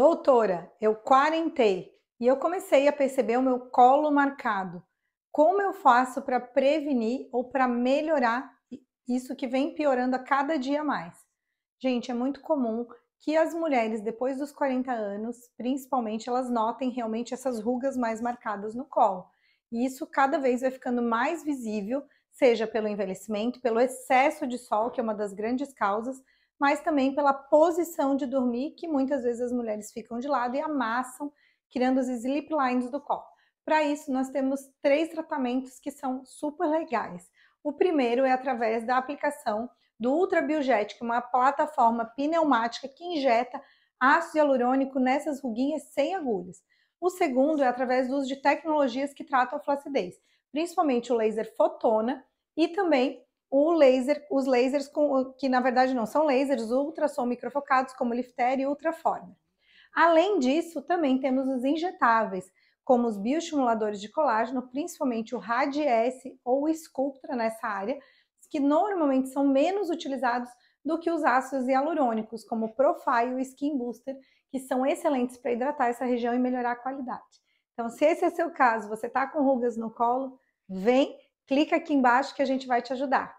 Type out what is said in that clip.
Doutora, eu quarentei e eu comecei a perceber o meu colo marcado. Como eu faço para prevenir ou para melhorar isso que vem piorando a cada dia mais? Gente, é muito comum que as mulheres, depois dos 40 anos, principalmente, elas notem realmente essas rugas mais marcadas no colo. E isso cada vez vai ficando mais visível, seja pelo envelhecimento, pelo excesso de sol, que é uma das grandes causas, mas também pela posição de dormir, que muitas vezes as mulheres ficam de lado e amassam, criando os sleep lines do colo. Para isso, nós temos três tratamentos que são super legais. O primeiro é através da aplicação do Ultrabiogético, uma plataforma pneumática que injeta ácido hialurônico nessas ruguinhas sem agulhas. O segundo é através do uso de tecnologias que tratam a flacidez, principalmente o laser fotona e também o laser, os lasers com, que na verdade não são lasers, ultrassom microfocados como Lifter e Ultraformer. Além disso, também temos os injetáveis, como os bioestimuladores de colágeno, principalmente o RADS ou o Sculptra nessa área, que normalmente são menos utilizados do que os ácidos hialurônicos, como o Profile e o Skin Booster, que são excelentes para hidratar essa região e melhorar a qualidade. Então, se esse é seu caso, você está com rugas no colo, vem clica aqui embaixo que a gente vai te ajudar.